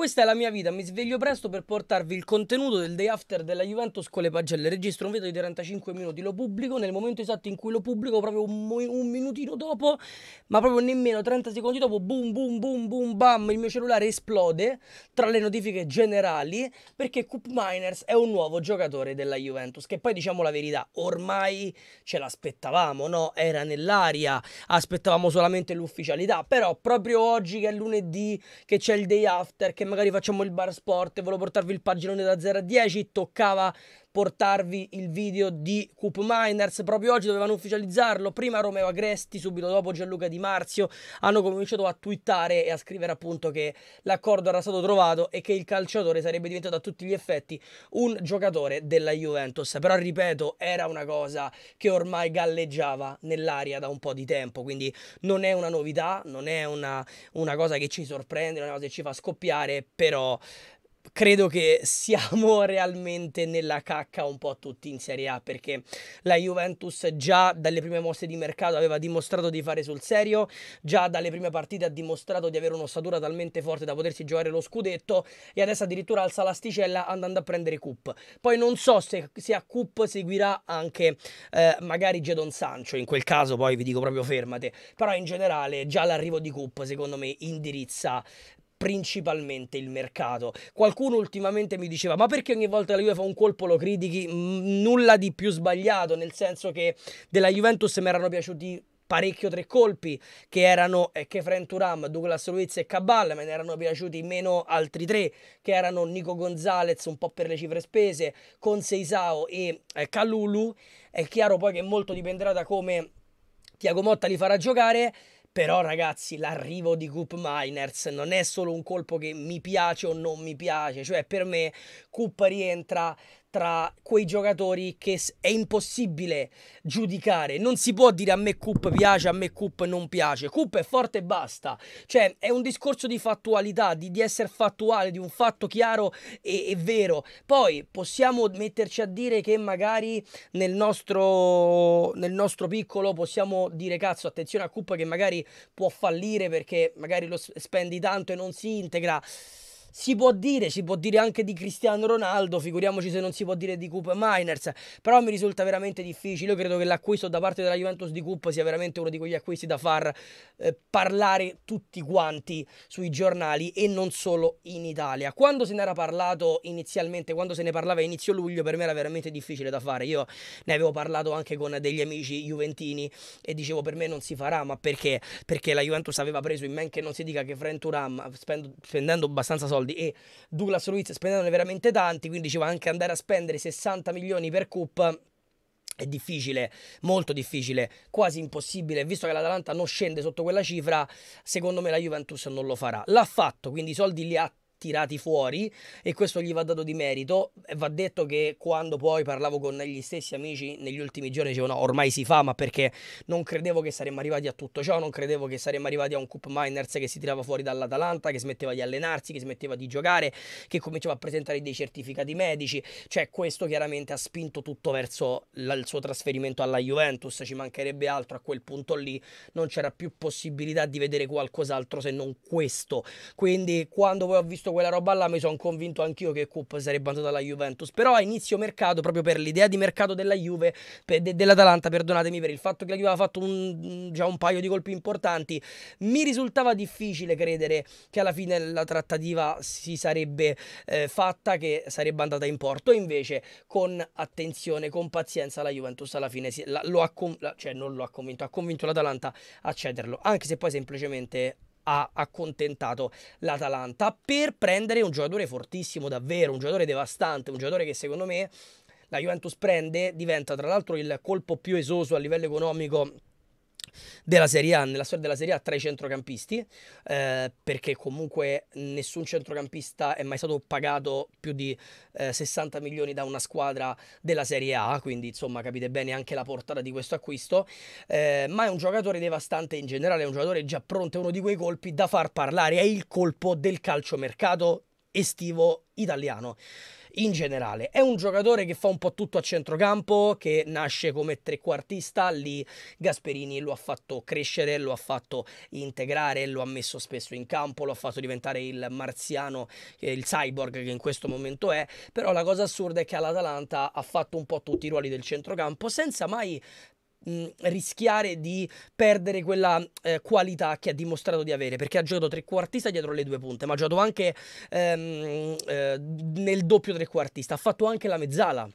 Questa è la mia vita, mi sveglio presto per portarvi il contenuto del day after della Juventus con le pagelle. Registro un video di 35 minuti, lo pubblico nel momento esatto in cui lo pubblico, proprio un, un minutino dopo, ma proprio nemmeno 30 secondi dopo, boom, boom, boom, boom, bam, il mio cellulare esplode tra le notifiche generali perché Coop Miners è un nuovo giocatore della Juventus, che poi diciamo la verità, ormai ce l'aspettavamo, no? Era nell'aria, aspettavamo solamente l'ufficialità, però proprio oggi che è lunedì, che c'è il day after, che magari facciamo il bar sport, volevo portarvi il paginone da 0 a 10, toccava portarvi il video di Coop Miners. Proprio oggi dovevano ufficializzarlo. Prima Romeo Agresti, subito dopo Gianluca Di Marzio hanno cominciato a twittare e a scrivere appunto che l'accordo era stato trovato e che il calciatore sarebbe diventato a tutti gli effetti un giocatore della Juventus. Però ripeto, era una cosa che ormai galleggiava nell'aria da un po' di tempo, quindi non è una novità, non è una, una cosa che ci sorprende, non è una cosa che ci fa scoppiare, però credo che siamo realmente nella cacca un po' tutti in Serie A perché la Juventus già dalle prime mosse di mercato aveva dimostrato di fare sul serio, già dalle prime partite ha dimostrato di avere un'ossatura talmente forte da potersi giocare lo scudetto e adesso addirittura alza l'asticella andando a prendere Cup. Poi non so se, se a Cup seguirà anche eh, magari Gedon Sancho, in quel caso poi vi dico proprio fermate, però in generale già l'arrivo di Cup secondo me indirizza principalmente il mercato. Qualcuno ultimamente mi diceva ma perché ogni volta la Juve fa un colpo lo critichi? M- nulla di più sbagliato, nel senso che della Juventus mi erano piaciuti parecchio tre colpi che erano eh, Kefren Turam, Douglas Luiz e Cabal, me ne erano piaciuti meno altri tre che erano Nico Gonzalez un po' per le cifre spese, con Seisao e eh, È chiaro poi che molto dipenderà da come Tiago Motta li farà giocare. Però ragazzi, l'arrivo di Coop Miners non è solo un colpo che mi piace o non mi piace, cioè per me Coop rientra tra quei giocatori che è impossibile giudicare. Non si può dire a me Coop piace, a me Coop non piace. Coop è forte e basta. Cioè, è un discorso di fattualità, di, di essere fattuale, di un fatto chiaro e, e, vero. Poi possiamo metterci a dire che magari nel nostro, nel nostro piccolo possiamo dire cazzo, attenzione a Coop che magari può fallire perché magari lo spendi tanto e non si integra si può dire, si può dire anche di Cristiano Ronaldo, figuriamoci se non si può dire di Coop Miners, però mi risulta veramente difficile, io credo che l'acquisto da parte della Juventus di Coop sia veramente uno di quegli acquisti da far eh, parlare tutti quanti sui giornali e non solo in Italia. Quando se n'era parlato inizialmente, quando se ne parlava inizio luglio, per me era veramente difficile da fare, io ne avevo parlato anche con degli amici juventini e dicevo per me non si farà, ma perché? Perché la Juventus aveva preso in men che non si dica che Frenturam, spendendo abbastanza soldi, soldi e Douglas Luiz spendendone veramente tanti, quindi ci va anche andare a spendere 60 milioni per Coop è difficile, molto difficile, quasi impossibile, visto che l'Atalanta non scende sotto quella cifra, secondo me la Juventus non lo farà. L'ha fatto, quindi i soldi li ha tirati fuori e questo gli va dato di merito. Va detto che quando poi parlavo con gli stessi amici negli ultimi giorni dicevano ormai si fa, ma perché non credevo che saremmo arrivati a tutto ciò, non credevo che saremmo arrivati a un Cup Miners che si tirava fuori dall'Atalanta, che smetteva di allenarsi, che smetteva di giocare, che cominciava a presentare dei certificati medici. Cioè questo chiaramente ha spinto tutto verso il suo trasferimento alla Juventus, ci mancherebbe altro a quel punto lì, non c'era più possibilità di vedere qualcos'altro se non questo. Quindi quando poi ho visto visto quella roba là mi sono convinto anch'io che Coop sarebbe andato alla Juventus. Però a inizio mercato, proprio per l'idea di mercato della Juve, per, de, dell'Atalanta, perdonatemi, per il fatto che la Juve aveva fatto un, già un paio di colpi importanti, mi risultava difficile credere che alla fine la trattativa si sarebbe eh, fatta, che sarebbe andata in porto. Invece, con attenzione, con pazienza, la Juventus alla fine si, la, lo ha, cioè non lo ha convinto, ha convinto l'Atalanta a cederlo. Anche se poi semplicemente ha accontentato l'Atalanta per prendere un giocatore fortissimo davvero, un giocatore devastante, un giocatore che secondo me la Juventus prende, diventa tra l'altro il colpo più esoso a livello economico della Serie A, nella storia della Serie A tra i centrocampisti, eh, perché comunque nessun centrocampista è mai stato pagato più di eh, 60 milioni da una squadra della Serie A, quindi insomma capite bene anche la portata di questo acquisto, eh, ma è un giocatore devastante in generale, è un giocatore già pronto, è uno di quei colpi da far parlare, è il colpo del calciomercato estivo italiano in generale. È un giocatore che fa un po' tutto a centrocampo, che nasce come trequartista, lì Gasperini lo ha fatto crescere, lo ha fatto integrare, lo ha messo spesso in campo, lo ha fatto diventare il marziano, eh, il cyborg che in questo momento è, però la cosa assurda è che all'Atalanta ha fatto un po' tutti i ruoli del centrocampo senza mai Mm, rischiare di perdere quella eh, qualità che ha dimostrato di avere, perché ha giocato trequartista dietro le due punte, ma ha giocato anche ehm, eh, nel doppio trequartista, ha fatto anche la mezzala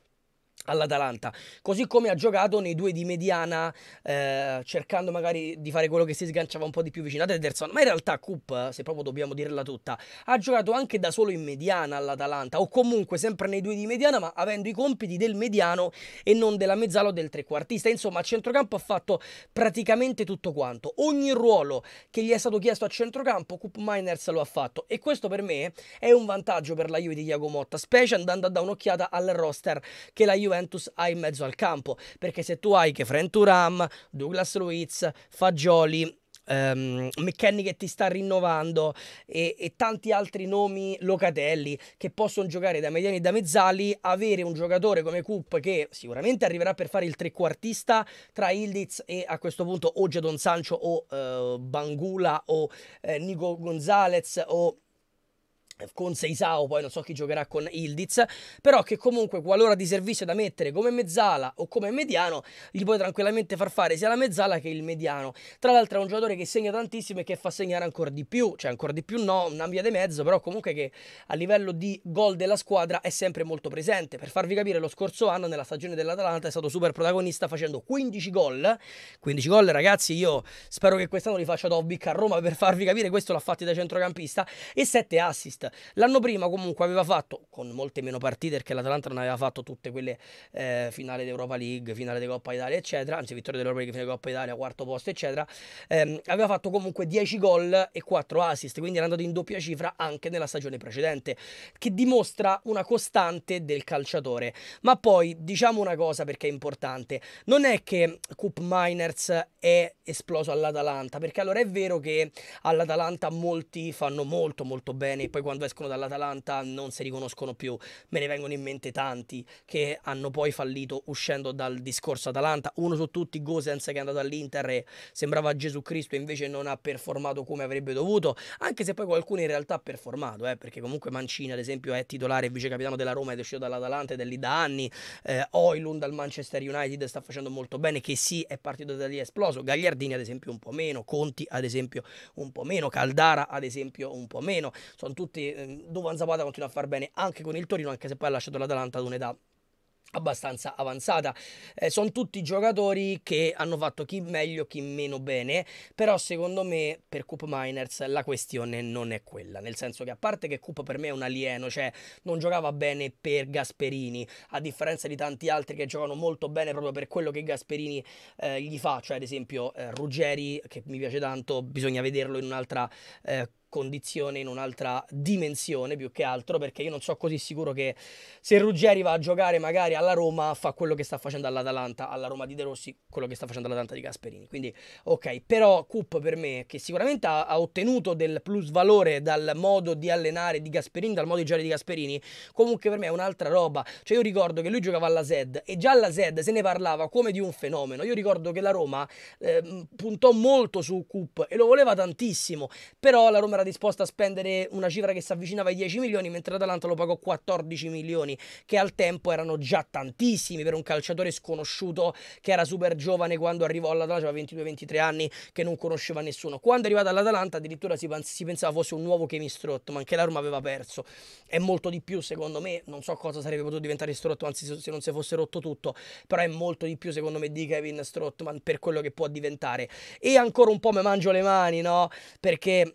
all'Atalanta, così come ha giocato nei due di mediana, eh, cercando magari di fare quello che si sganciava un po' di più vicino ad Ederson. Ma in realtà, Coop, se proprio dobbiamo dirla tutta, ha giocato anche da solo in mediana all'Atalanta, o comunque sempre nei due di mediana, ma avendo i compiti del mediano e non della mezzala o del trequartista. Insomma, a centrocampo ha fatto praticamente tutto quanto. Ogni ruolo che gli è stato chiesto a centrocampo, Coop Miners lo ha fatto. E questo per me è un vantaggio per la Juve di Iago Motta, specie andando a dare un'occhiata al roster che la Juve Juventus ha in mezzo al campo, perché se tu hai che Fren Turam, Douglas Ruiz, Fagioli, um, ehm, McKenny che ti sta rinnovando e, e, tanti altri nomi locatelli che possono giocare da mediani e da mezzali, avere un giocatore come Coop che sicuramente arriverà per fare il trequartista tra Ildiz e a questo punto o Jadon Sancho o uh, Bangula o uh, Nico Gonzalez o con Seisao, poi non so chi giocherà con Ildiz, però che comunque qualora di servizio da mettere come mezzala o come mediano, gli puoi tranquillamente far fare sia la mezzala che il mediano. Tra l'altro è un giocatore che segna tantissimo e che fa segnare ancora di più, cioè ancora di più no, una via di mezzo, però comunque che a livello di gol della squadra è sempre molto presente. Per farvi capire, lo scorso anno nella stagione dell'Atalanta è stato super protagonista facendo 15 gol, 15 gol ragazzi, io spero che quest'anno li faccia Dobic a Roma per farvi capire, questo l'ha fatti da centrocampista, e 7 assist L'anno prima comunque aveva fatto, con molte meno partite, perché l'Atalanta non aveva fatto tutte quelle eh, finali d'Europa League, finale di Coppa Italia, eccetera, anzi vittoria dell'Europa League, finale di Coppa Italia, quarto posto, eccetera, ehm, aveva fatto comunque 10 gol e 4 assist, quindi era andato in doppia cifra anche nella stagione precedente, che dimostra una costante del calciatore. Ma poi diciamo una cosa perché è importante, non è che Coop Miners è esploso all'Atalanta, perché allora è vero che all'Atalanta molti fanno molto molto bene e poi quando quando escono dall'Atalanta non si riconoscono più. Me ne vengono in mente tanti che hanno poi fallito uscendo dal discorso Atalanta. Uno su tutti, Gosens che è andato all'Inter e sembrava Gesù Cristo, invece non ha performato come avrebbe dovuto, anche se poi qualcuno in realtà ha performato, eh, perché comunque Mancini ad esempio è titolare e vice capitano della Roma ed è uscito dall'Atalanta ed è lì da anni. Eh, Oilund al Manchester United sta facendo molto bene, che sì è partito da lì è esploso, Gagliardini ad esempio un po' meno, Conti ad esempio un po' meno, Caldara ad esempio un po' meno, sono tutti quindi eh, Duvan Zapata continua a far bene anche con il Torino, anche se poi ha lasciato l'Atalanta ad un'età abbastanza avanzata. Eh, sono tutti giocatori che hanno fatto chi meglio, chi meno bene, però secondo me per Coop Miners la questione non è quella, nel senso che a parte che Coop per me è un alieno, cioè non giocava bene per Gasperini, a differenza di tanti altri che giocano molto bene proprio per quello che Gasperini eh, gli fa, cioè ad esempio eh, Ruggeri che mi piace tanto, bisogna vederlo in un'altra eh, condizione, in un'altra dimensione più che altro, perché io non sono così sicuro che se Ruggeri va a giocare magari alla Roma fa quello che sta facendo all'Atalanta, alla Roma di De Rossi, quello che sta facendo all'Atalanta di Gasperini. Quindi ok, però Coop per me che sicuramente ha, ha ottenuto del plus valore dal modo di allenare di Gasperini, dal modo di giocare di Gasperini, comunque per me è un'altra roba. Cioè io ricordo che lui giocava alla Zed e già alla Zed se ne parlava come di un fenomeno. Io ricordo che la Roma eh, puntò molto su Coop e lo voleva tantissimo, però la Roma era disposta a spendere una cifra che si avvicinava ai 10 milioni, mentre l'Atalanta lo pagò 14 milioni, che al tempo erano già tantissimi per un calciatore sconosciuto che era super giovane quando arrivò all'Atalanta, aveva 22-23 anni, che non conosceva nessuno. Quando è arrivato all'Atalanta addirittura si, si pensava fosse un nuovo Kevin Strottman, che anche la Roma aveva perso. È molto di più secondo me, non so cosa sarebbe potuto diventare Strottman anzi se non si fosse rotto tutto, però è molto di più secondo me di Kevin Strottman per quello che può diventare. E ancora un po' mi mangio le mani, no? Perché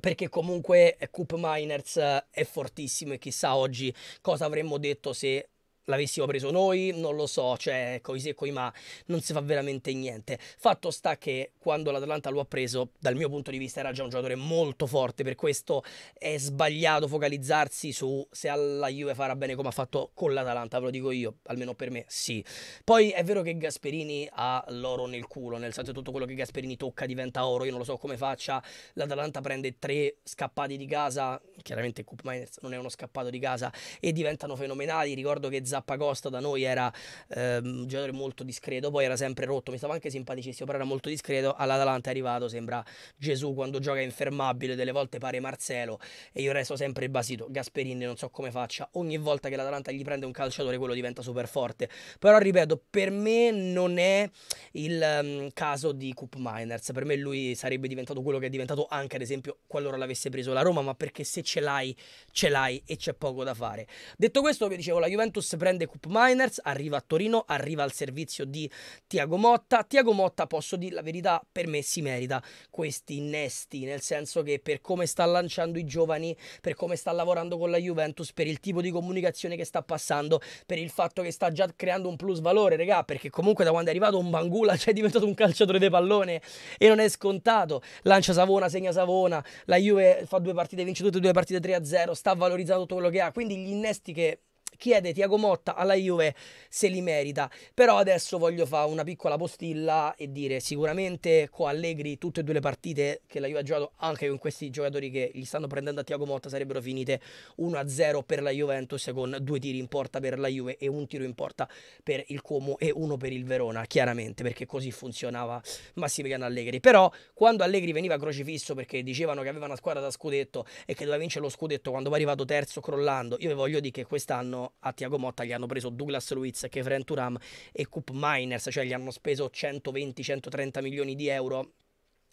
perché comunque Coop Miners eh, è fortissimo e chissà oggi cosa avremmo detto se l'avessimo preso noi, non lo so, cioè coi ecco, se coi ma non si fa veramente niente. Fatto sta che quando l'Atalanta lo ha preso, dal mio punto di vista era già un giocatore molto forte, per questo è sbagliato focalizzarsi su se alla Juve farà bene come ha fatto con l'Atalanta, ve lo dico io, almeno per me sì. Poi è vero che Gasperini ha l'oro nel culo, nel senso tutto quello che Gasperini tocca diventa oro, io non lo so come faccia, l'Atalanta prende tre scappati di casa, chiaramente Coop Miners non è uno scappato di casa, e diventano fenomenali, ricordo che Zappa Zappacosta da noi era ehm, un giocatore molto discreto, poi era sempre rotto, mi stava anche simpaticissimo, però era molto discreto. All'Atalanta è arrivato, sembra Gesù quando gioca infermabile, delle volte pare Marcello e io resto sempre basito. Gasperini non so come faccia, ogni volta che l'Atalanta gli prende un calciatore quello diventa super forte. Però ripeto, per me non è il um, caso di Coop Miners, per me lui sarebbe diventato quello che è diventato anche ad esempio qualora l'avesse preso la Roma, ma perché se ce l'hai, ce l'hai e c'è poco da fare. Detto questo, vi dicevo, la Juventus prende prende Cup Miners, arriva a Torino, arriva al servizio di Tiago Motta. Tiago Motta, posso dire la verità, per me si merita questi innesti, nel senso che per come sta lanciando i giovani, per come sta lavorando con la Juventus, per il tipo di comunicazione che sta passando, per il fatto che sta già creando un plus valore, regà, perché comunque da quando è arrivato un Bangula cioè è diventato un calciatore di pallone e non è scontato. Lancia Savona, segna Savona, la Juve fa due partite, vince tutte due partite 3-0, sta valorizzando tutto quello che ha, quindi gli innesti che chiede Tiago Motta alla Juve se li merita. Però adesso voglio fare una piccola postilla e dire sicuramente con Allegri tutte e due le partite che la Juve ha giocato, anche con questi giocatori che gli stanno prendendo a Tiago Motta, sarebbero finite 1-0 per la Juventus con due tiri in porta per la Juve e un tiro in porta per il Como e uno per il Verona, chiaramente, perché così funzionava Massimiliano Allegri. Però quando Allegri veniva crocifisso perché dicevano che aveva una squadra da scudetto e che doveva vincere lo scudetto quando poi è arrivato terzo crollando, io vi voglio dire che quest'anno a Tiago Motta gli hanno preso Douglas Luiz, Kefren Turam e Coop Miners, cioè gli hanno speso 120-130 milioni di euro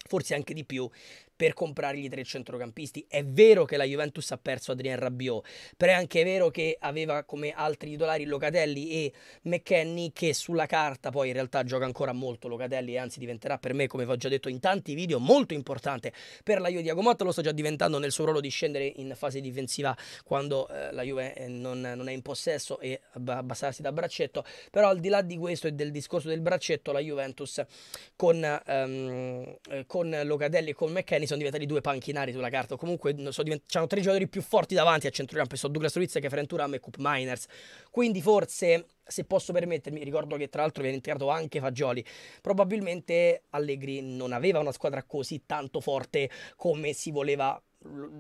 forse anche di più per comprargli tre centrocampisti. È vero che la Juventus ha perso Adrien Rabiot, però è anche vero che aveva come altri titolari Locatelli e McKenny che sulla carta poi in realtà gioca ancora molto Locatelli e anzi diventerà per me, come vi ho già detto in tanti video, molto importante per la Juve di Agomotto. lo sto già diventando nel suo ruolo di scendere in fase difensiva quando eh, la Juve eh, non, non, è in possesso e abbassarsi da braccetto, però al di là di questo e del discorso del braccetto la Juventus con, ehm, eh, con Locatelli e con McKenny sono diventati due panchinari sulla carta. O comunque divent- c'erano tre giocatori più forti davanti a centrocampo. Sono Douglas Ruiz, che Turam e Coop Miners. Quindi forse, se posso permettermi, ricordo che tra l'altro viene integrato anche Fagioli. Probabilmente Allegri non aveva una squadra così tanto forte come si voleva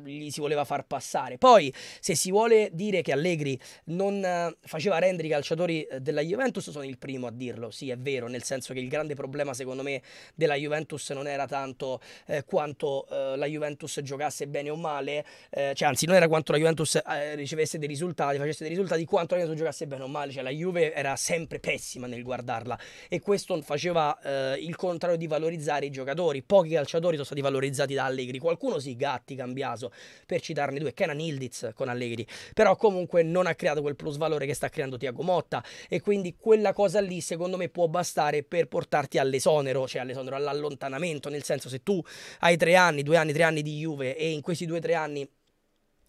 gli si voleva far passare. Poi, se si vuole dire che Allegri non eh, faceva rendere i calciatori eh, della Juventus, sono il primo a dirlo. Sì, è vero, nel senso che il grande problema, secondo me, della Juventus non era tanto eh, quanto eh, la Juventus giocasse bene o male, eh, cioè anzi, non era quanto la Juventus eh, ricevesse dei risultati, facesse dei risultati, quanto la Juventus giocasse bene o male. Cioè, la Juve era sempre pessima nel guardarla e questo faceva il contrario di valorizzare i giocatori. Pochi calciatori sono stati valorizzati da Allegri, qualcuno sì, Gatti, Cambiato Cambiaso per citarne due, Kenan era con Allegri, però comunque non ha creato quel plus valore che sta creando Tiago Motta e quindi quella cosa lì secondo me può bastare per portarti all'esonero, cioè all'esonero, all'allontanamento, nel senso se tu hai tre anni, due anni, tre anni di Juve e in questi due tre anni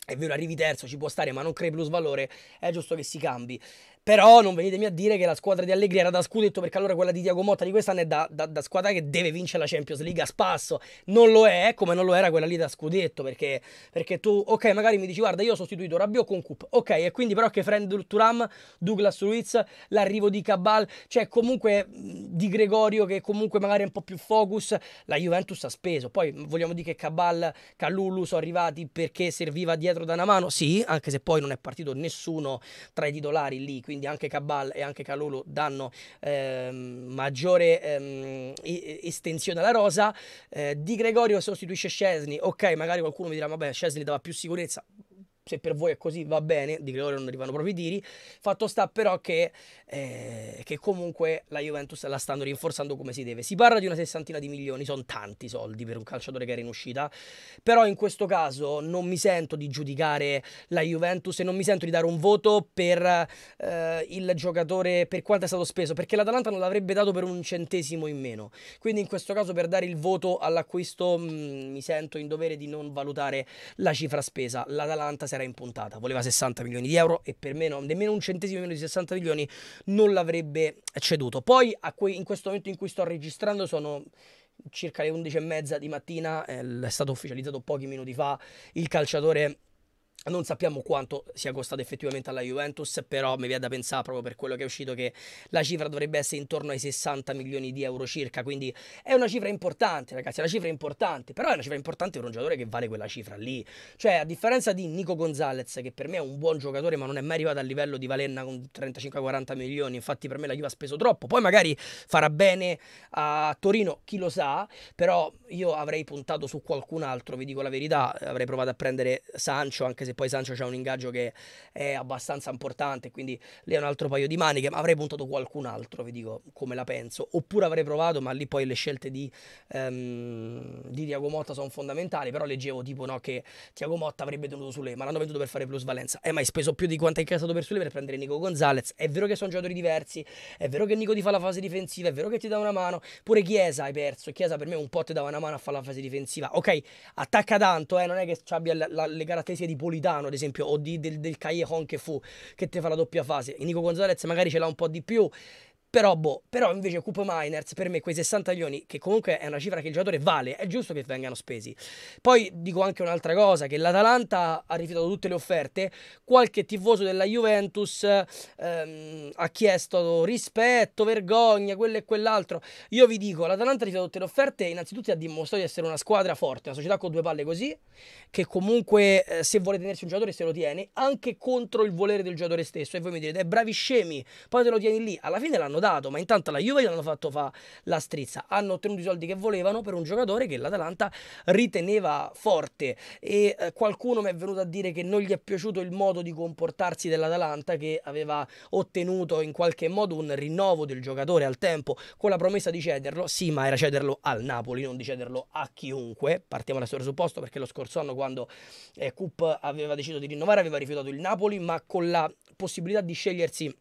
è vero, arrivi terzo, ci può stare, ma non crei plus valore, è giusto che si cambi. Però non venitemi a dire che la squadra di Allegri era da scudetto, perché allora quella di Diago Motta di quest'anno è da, da, da, squadra che deve vincere la Champions League a spasso. Non lo è, eh, come non lo era quella lì da scudetto, perché, perché tu, ok, magari mi dici, guarda, io ho sostituito Rabiot con Coop, ok, e quindi però che Friend Turam, Douglas Ruiz, l'arrivo di Cabal, cioè comunque di Gregorio che comunque magari è un po' più focus, la Juventus ha speso. Poi vogliamo dire che Cabal, Callulu sono arrivati perché serviva dietro da una mano? Sì, anche se poi non è partito nessuno tra i titolari lì, quindi anche Cabal e anche Callulu danno eh, maggiore eh, estensione alla rosa. Eh, Di Gregorio sostituisce Scesni, ok, magari qualcuno mi dirà vabbè Scesni dava più sicurezza, se per voi è così va bene, di che loro non arrivano proprio i tiri, fatto sta però che, eh, che comunque la Juventus la stanno rinforzando come si deve. Si parla di una sessantina di milioni, sono tanti soldi per un calciatore che era in uscita, però in questo caso non mi sento di giudicare la Juventus e non mi sento di dare un voto per eh, il giocatore, per quanto è stato speso, perché l'Atalanta non l'avrebbe dato per un centesimo in meno. Quindi in questo caso per dare il voto all'acquisto mh, mm, mi sento in dovere di non valutare la cifra spesa. L'Atalanta sembra era in puntata, voleva 60 milioni di euro e per meno, nemmeno un centesimo meno di 60 milioni non l'avrebbe ceduto. Poi que- in questo momento in cui sto registrando sono circa le 11 e mezza di mattina, eh, è stato ufficializzato pochi minuti fa il calciatore non sappiamo quanto sia costato effettivamente alla Juventus, però mi viene da pensare proprio per quello che è uscito che la cifra dovrebbe essere intorno ai 60 milioni di euro circa, quindi è una cifra importante ragazzi, è una cifra importante, però è una cifra importante per un giocatore che vale quella cifra lì, cioè a differenza di Nico Gonzalez che per me è un buon giocatore ma non è mai arrivato al livello di Valenna con 35-40 milioni, infatti per me la Juve ha speso troppo, poi magari farà bene a Torino, chi lo sa, però io avrei puntato su qualcun altro, vi dico la verità, avrei provato a prendere Sancho anche se se poi Sancho c'ha un ingaggio che è abbastanza importante, quindi lì è un altro paio di maniche, ma avrei puntato qualcun altro, vi dico come la penso, oppure avrei provato, ma lì poi le scelte di, um, di Tiago Motta sono fondamentali, però leggevo tipo no, che Tiago Motta avrebbe tenuto su lei, ma l'hanno venduto per fare plus valenza, eh ma hai speso più di quanto hai incassato per su lei per prendere Nico Gonzalez, è vero che sono giocatori diversi, è vero che Nico ti fa la fase difensiva, è vero che ti dà una mano, pure Chiesa hai perso, Chiesa per me un po' ti dava una mano a fare la fase difensiva, ok, attacca tanto, eh, non è che abbia la, la, le caratteristiche di pulizia, Politano, ad esempio, o di, del, del Callejon che fu, che te fa la doppia fase. Nico Gonzalez magari ce l'ha un po' di più però, boh, però invece Coop Miners per me quei 60 milioni, che comunque è una cifra che il giocatore vale, è giusto che vengano spesi. Poi dico anche un'altra cosa, che l'Atalanta ha rifiutato tutte le offerte, qualche tifoso della Juventus ehm, ha chiesto rispetto, vergogna, quello e quell'altro. Io vi dico, l'Atalanta ha rifiutato tutte le offerte, innanzitutto ha dimostrato di essere una squadra forte, una società con due palle così, che comunque eh, se vuole tenersi un giocatore se lo tiene, anche contro il volere del giocatore stesso. E voi mi direte, eh, bravi scemi, poi te lo tieni lì. Alla fine l'hanno l'hanno dato, ma intanto la Juve hanno fatto fa la strizza. Hanno ottenuto i soldi che volevano per un giocatore che l'Atalanta riteneva forte e eh, qualcuno mi è venuto a dire che non gli è piaciuto il modo di comportarsi dell'Atalanta che aveva ottenuto in qualche modo un rinnovo del giocatore al tempo con la promessa di cederlo, sì ma era cederlo al Napoli, non di cederlo a chiunque, partiamo dal presupposto perché lo scorso anno quando eh, aveva deciso di rinnovare aveva rifiutato il Napoli ma con la possibilità di scegliersi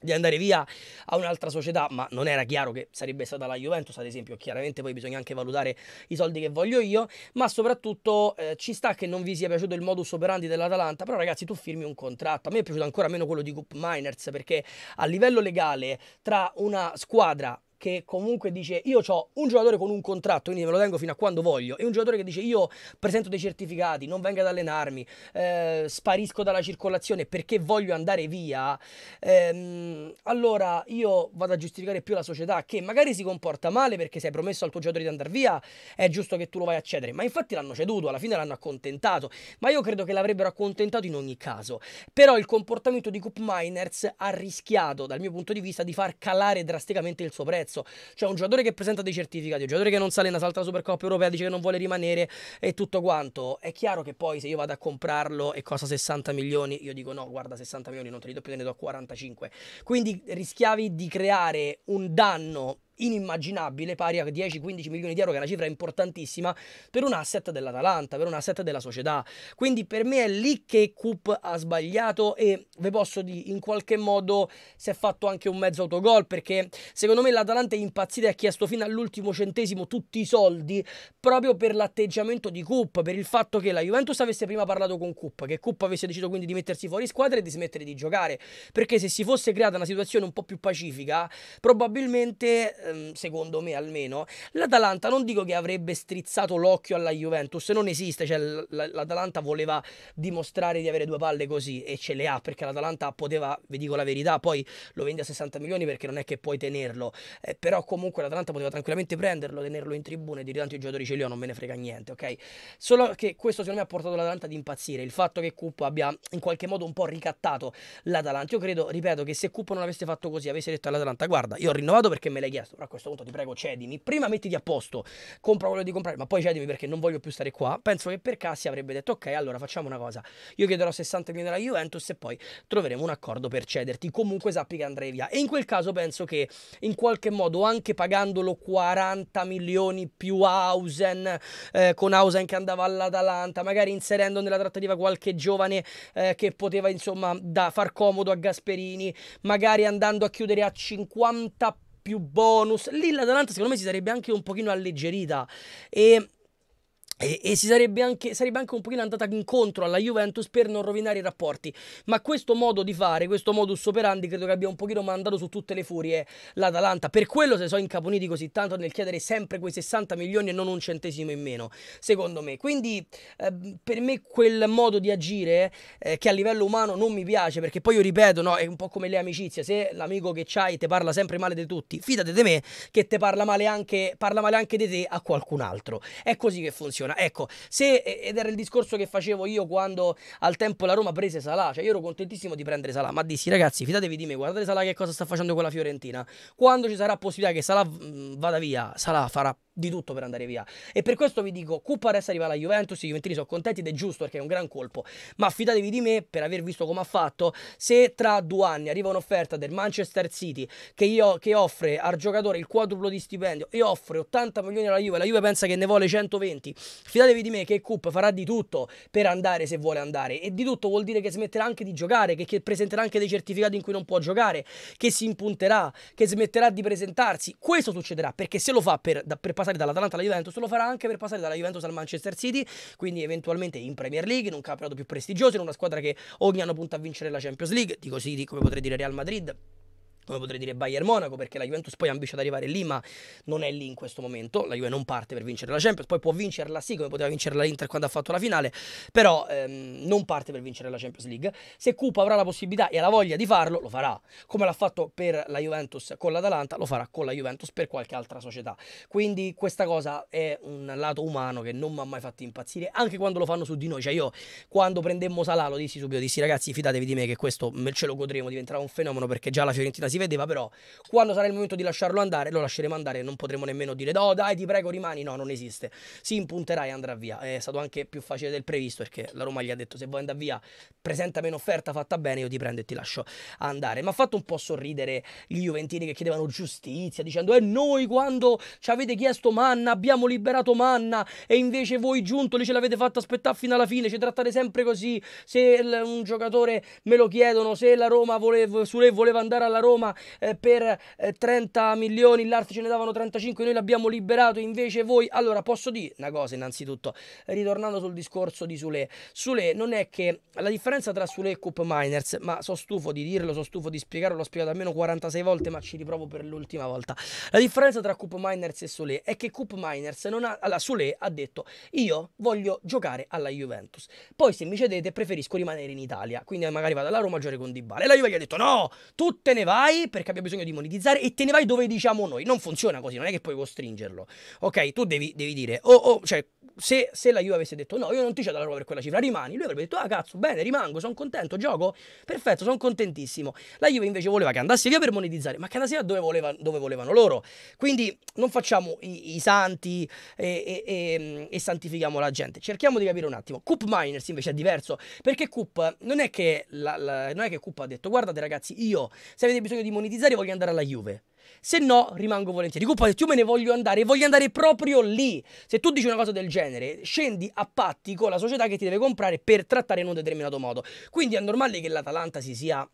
di andare via a un'altra società, ma non era chiaro che sarebbe stata la Juventus, ad esempio, chiaramente poi bisogna anche valutare i soldi che voglio io, ma soprattutto eh, ci sta che non vi sia piaciuto il modus operandi dell'Atalanta, però ragazzi tu firmi un contratto, a me è piaciuto ancora meno quello di Coop Miners perché a livello legale tra una squadra che comunque dice io ho un giocatore con un contratto, quindi me lo tengo fino a quando voglio, e un giocatore che dice io presento dei certificati, non vengo ad allenarmi, eh, sparisco dalla circolazione perché voglio andare via, ehm, allora io vado a giustificare più la società che magari si comporta male perché sei promesso al tuo giocatore di andare via, è giusto che tu lo vai a cedere, ma infatti l'hanno ceduto, alla fine l'hanno accontentato, ma io credo che l'avrebbero accontentato in ogni caso. Però il comportamento di Coop Miners ha rischiato, dal mio punto di vista, di far calare drasticamente il suo prezzo pezzo. Cioè un giocatore che presenta dei certificati, un giocatore che non sale in salta Supercoppa europea, dice che non vuole rimanere e tutto quanto. È chiaro che poi se io vado a comprarlo e costa 60 milioni, io dico no, guarda 60 milioni non te li do più, te ne do 45. Quindi rischiavi di creare un danno inimmaginabile, pari a 10-15 milioni di euro, che è una cifra importantissima per un asset dell'Atalanta, per un asset della società. Quindi per me è lì che Coop ha sbagliato e ve posso dire, in qualche modo si è fatto anche un mezzo autogol, perché secondo me l'Atalanta è impazzita e ha chiesto fino all'ultimo centesimo tutti i soldi proprio per l'atteggiamento di Coop, per il fatto che la Juventus avesse prima parlato con Coop, che Coop avesse deciso quindi di mettersi fuori squadra e di smettere di giocare, perché se si fosse creata una situazione un po' più pacifica, probabilmente Ehm, secondo me almeno, l'Atalanta non dico che avrebbe strizzato l'occhio alla Juventus, non esiste, cioè l'Atalanta voleva dimostrare di avere due palle così e ce le ha perché l'Atalanta poteva, vi dico la verità, poi lo vendi a 60 milioni perché non è che puoi tenerlo, eh, però comunque l'Atalanta poteva tranquillamente prenderlo, tenerlo in tribuna e dire tanti giocatori ce li ho, non me ne frega niente, ok? Solo che questo secondo me ha portato l'Atalanta ad impazzire, il fatto che Cuppa abbia in qualche modo un po' ricattato l'Atalanta, io credo, ripeto, che se Cuppa non avesse fatto così, avesse detto all'Atalanta guarda, io ho rinnovato perché me l'hai chiesto, allora a questo punto ti prego cedimi, prima mettiti a posto, compra quello di comprare, ma poi cedimi perché non voglio più stare qua, penso che per Cassi avrebbe detto ok, allora facciamo una cosa, io chiederò 60 milioni alla Juventus e poi troveremo un accordo per cederti, comunque sappi che andrei via. E in quel caso penso che in qualche modo anche pagandolo 40 milioni più Hausen, eh, con Hausen che andava all'Atalanta, magari inserendo nella trattativa qualche giovane eh, che poteva insomma da far comodo a Gasperini, magari andando a chiudere a 50 più bonus. Lì l'Atalanta secondo me si sarebbe anche un pochino alleggerita e e, e, si sarebbe anche, sarebbe anche un pochino andata incontro alla Juventus per non rovinare i rapporti. Ma questo modo di fare, questo modus operandi, credo che abbia un pochino mandato su tutte le furie l'Atalanta. Per quello se sono incaponiti così tanto nel chiedere sempre quei 60 milioni e non un centesimo in meno, secondo me. Quindi eh, per me quel modo di agire, eh, che a livello umano non mi piace, perché poi io ripeto, no, è un po' come le amicizie. Se l'amico che c'hai te parla sempre male di tutti, fidate di me che te parla male anche, parla male anche di te a qualcun altro. È così che funziona funziona. Ecco, se, ed era il discorso che facevo io quando al tempo la Roma prese Salah, cioè io ero contentissimo di prendere Salah, ma dissi ragazzi, fidatevi di me, guardate Salah che cosa sta facendo con la Fiorentina. Quando ci sarà possibilità che Salah vada via, Salah farà di tutto per andare via. E per questo vi dico, Cupares arriva alla Juventus, i Juventini sono contenti ed è giusto perché è un gran colpo, ma fidatevi di me per aver visto come ha fatto, se tra due anni arriva un'offerta del Manchester City che, io, che offre al giocatore il quadruplo di stipendio e offre 80 milioni alla Juve, la Juve pensa che ne vuole 120, fidatevi di me che Cup farà di tutto per andare se vuole andare e di tutto vuol dire che smetterà anche di giocare, che, che presenterà anche dei certificati in cui non può giocare, che si impunterà, che smetterà di presentarsi, questo succederà perché se lo fa per, da, per passare passare dall'Atalanta alla Juventus, lo farà anche per passare dalla Juventus al Manchester City, quindi eventualmente in Premier League, in un campionato più prestigioso, in una squadra che ogni anno punta a vincere la Champions League, dico sì, come potrei dire Real Madrid, come potrei dire Bayern Monaco, perché la Juventus poi ambisce ad arrivare lì, ma non è lì in questo momento. La Juve non parte per vincere la Champions, poi può vincerla sì, come poteva vincerla l'Inter quando ha fatto la finale, però ehm, non parte per vincere la Champions League. Se Cupa avrà la possibilità e ha la voglia di farlo, lo farà. Come l'ha fatto per la Juventus con l'Atalanta, lo farà con la Juventus per qualche altra società. Quindi questa cosa è un lato umano che non mi ha mai fatto impazzire, anche quando lo fanno su di noi. Cioè io quando prendemmo Salà lo dissi subito, dissi ragazzi fidatevi di me che questo ce lo godremo, diventerà un fenomeno perché già la Fiorentina si si vedeva però quando sarà il momento di lasciarlo andare lo lasceremo andare e non potremo nemmeno dire no dai ti prego rimani no non esiste si impunterà e andrà via è stato anche più facile del previsto perché la Roma gli ha detto se vuoi andare via presenta presentami un'offerta fatta bene io ti prendo e ti lascio andare ma ha fatto un po' sorridere gli Juventini che chiedevano giustizia dicendo e eh, noi quando ci avete chiesto Manna abbiamo liberato Manna e invece voi giunto lì ce l'avete fatta aspettare fino alla fine ci trattate sempre così se un giocatore me lo chiedono se la Roma voleva, voleva andare alla Roma Roma eh, per eh, 30 milioni, l'Art ce ne davano 35, noi l'abbiamo liberato, invece voi... Allora, posso dire una cosa innanzitutto, ritornando sul discorso di Sule. Sule non è che la differenza tra Sule e Coop Miners, ma sono stufo di dirlo, sono stufo di spiegarlo, l'ho spiegato almeno 46 volte, ma ci riprovo per l'ultima volta. La differenza tra Coop Miners e Sule è che Coop Miners non ha... Allora, Sule ha detto, io voglio giocare alla Juventus. Poi se mi cedete preferisco rimanere in Italia, quindi magari vado alla Roma a giocare con Dybala. E la Juve gli ha detto, no, tu te ne vai vai perché abbiamo bisogno di monetizzare e te ne vai dove diciamo noi. Non funziona così, non è che puoi costringerlo. Ok, tu devi, devi dire, oh, oh, cioè, se, se, la Juve avesse detto no, io non ti cedo la roba per quella cifra, rimani, lui avrebbe detto, ah cazzo, bene, rimango, sono contento, gioco, perfetto, sono contentissimo. La Juve invece voleva che andasse via per monetizzare, ma che andasse via dove, voleva, dove volevano loro. Quindi non facciamo i, i santi e, e, e, e, santifichiamo la gente. Cerchiamo di capire un attimo. Coop Miners invece è diverso, perché Coop non è che, la, la, non è che Coop ha detto, guardate ragazzi, io se avete bisogno di di monetizzare voglio andare alla Juve. Se no, rimango volentieri. Cuppa, io me ne voglio andare e voglio andare proprio lì. Se tu dici una cosa del genere, scendi a patti con la società che ti deve comprare per trattare in un determinato modo. Quindi è normale che l'Atalanta si sia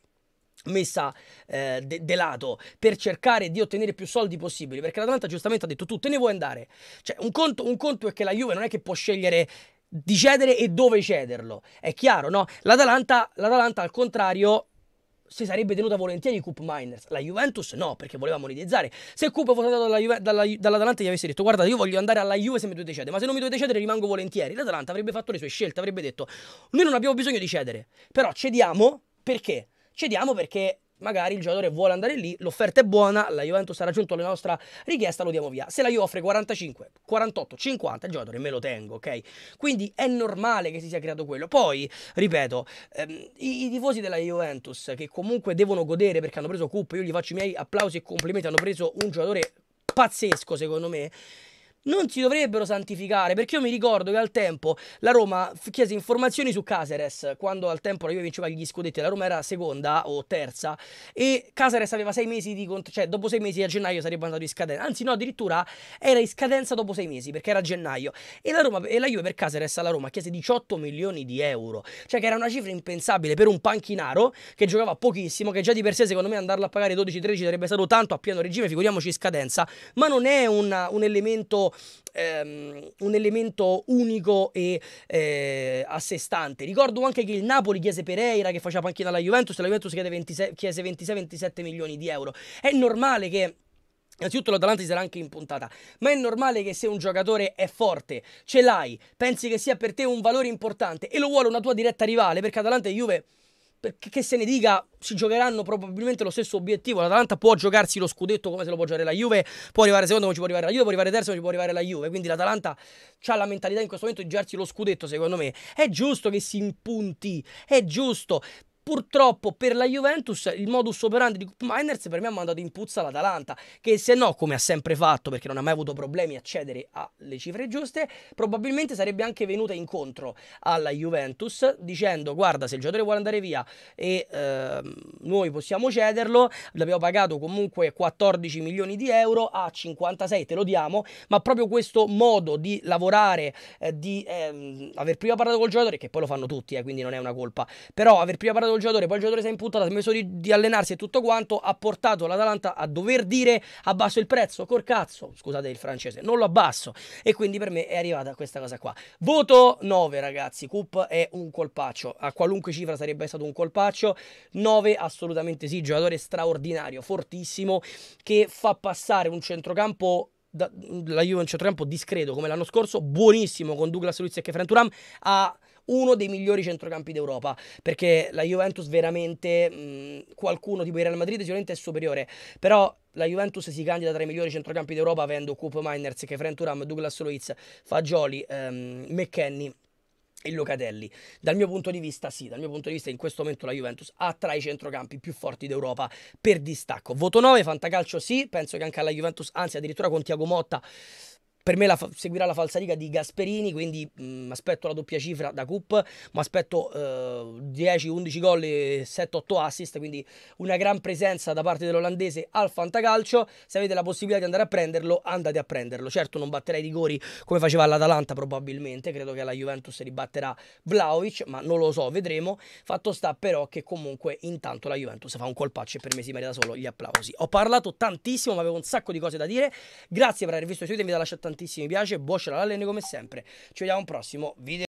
messa eh, de, de lato per cercare di ottenere più soldi possibili perché l'Atalanta giustamente ha detto tu te ne vuoi andare cioè un conto, un conto è che la Juve non è che può scegliere di cedere e dove cederlo è chiaro no l'Atalanta, l'Atalanta al contrario si sarebbe tenuta volentieri Coop Miners, la Juventus no, perché voleva monetizzare. Se Coop fosse andato dalla Juve, dalla, dall'Atalanta gli avesse detto guardate io voglio andare alla Juve se mi dovete cedere, ma se non mi dovete cedere rimango volentieri, l'Atalanta avrebbe fatto le sue scelte, avrebbe detto noi non abbiamo bisogno di cedere, però cediamo perché? Cediamo perché magari il giocatore vuole andare lì, l'offerta è buona, la Juventus ha raggiunto la nostra richiesta, lo diamo via. Se la Juve offre 45, 48, 50, il giocatore me lo tengo, ok? Quindi è normale che si sia creato quello. Poi, ripeto, ehm, i, i, tifosi della Juventus che comunque devono godere perché hanno preso Coupe, io gli faccio i miei applausi e complimenti, hanno preso un giocatore pazzesco secondo me non si dovrebbero santificare perché io mi ricordo che al tempo la Roma chiese informazioni su Caseres quando al tempo la Juve vinceva gli scudetti la Roma era seconda o terza e Caseres aveva sei mesi di cont- cioè dopo sei mesi a gennaio sarebbe andato in scadenza anzi no addirittura era in scadenza dopo sei mesi perché era gennaio e la, Roma, e la Juve per Caseres alla Roma chiese 18 milioni di euro cioè che era una cifra impensabile per un panchinaro che giocava pochissimo che già di per sé secondo me andarlo a pagare 12-13 sarebbe stato tanto a pieno regime figuriamoci in scadenza ma non è una, un elemento ehm, un elemento unico e eh, a sé stante. Ricordo anche che il Napoli chiese Pereira che faceva panchina alla Juventus, la Juventus chiese 26-27 milioni di euro. È normale che... Innanzitutto l'Atalanta sarà anche impuntata, ma è normale che se un giocatore è forte, ce l'hai, pensi che sia per te un valore importante e lo vuole una tua diretta rivale, perché Atalanta e Juve perché che se ne dica, si giocheranno probabilmente lo stesso obiettivo. L'Atalanta può giocarsi lo scudetto come se lo può giocare la Juve, può arrivare secondo come ci può arrivare la Juve, può arrivare terzo come ci può arrivare la Juve. Quindi l'Atalanta ha la mentalità in questo momento di giocarsi lo scudetto, secondo me. È giusto che si impunti, è giusto. Purtroppo per la Juventus il modus operandi di Cup Miners per me ha mandato in puzza l'Atalanta, che se no, come ha sempre fatto, perché non ha mai avuto problemi a cedere alle cifre giuste, probabilmente sarebbe anche venuta incontro alla Juventus dicendo guarda se il giocatore vuole andare via e ehm, noi possiamo cederlo, l'abbiamo pagato comunque 14 milioni di euro, a 56 te lo diamo, ma proprio questo modo di lavorare, eh, di eh, aver prima parlato col giocatore, che poi lo fanno tutti, eh, quindi non è una colpa, però aver prima parlato col giocatore, poi il giocatore si è impuntato, ha smesso di, di allenarsi e tutto quanto, ha portato l'Atalanta a dover dire abbasso il prezzo, col cazzo, scusate il francese, non lo abbasso e quindi per me è arrivata questa cosa qua. Voto 9 ragazzi, Coop è un colpaccio, a qualunque cifra sarebbe stato un colpaccio, 9 a Assolutamente sì, giocatore straordinario, fortissimo, che fa passare un centrocampo da, la Juve un centrocampo discreto come l'anno scorso, buonissimo con Douglas Luiz e Kefren Turam, a uno dei migliori centrocampi d'Europa, perché la Juventus veramente mh, qualcuno tipo il Real Madrid sicuramente è superiore, però la Juventus si candida tra i migliori centrocampi d'Europa avendo Coop Miners, Kefren Turam, Douglas Luiz, Fagioli, ehm, McKenny il Locatelli. Dal mio punto di vista, sì, dal mio punto di vista, in questo momento la Juventus ha tra i centrocampi più forti d'Europa per distacco. Voto 9, Fantacalcio sì, penso che anche alla Juventus, anzi addirittura con Tiago Motta per me la fa- seguirà la falsariga di Gasperini, quindi mh, mm, aspetto la doppia cifra da Cup, ma aspetto eh, 10-11 gol e 7-8 assist, quindi una gran presenza da parte dell'olandese al fantacalcio. Se avete la possibilità di andare a prenderlo, andate a prenderlo. Certo non batterei rigori come faceva l'Atalanta probabilmente, credo che la Juventus ribatterà Vlaovic, ma non lo so, vedremo. Fatto sta però che comunque intanto la Juventus fa un colpaccio e per me si merita solo gli applausi. Ho parlato tantissimo, ma avevo un sacco di cose da dire. Grazie per aver visto il video, vi lascio attendere tantissimo, mi piace, Boccia l'allene come sempre. Ci vediamo al prossimo video.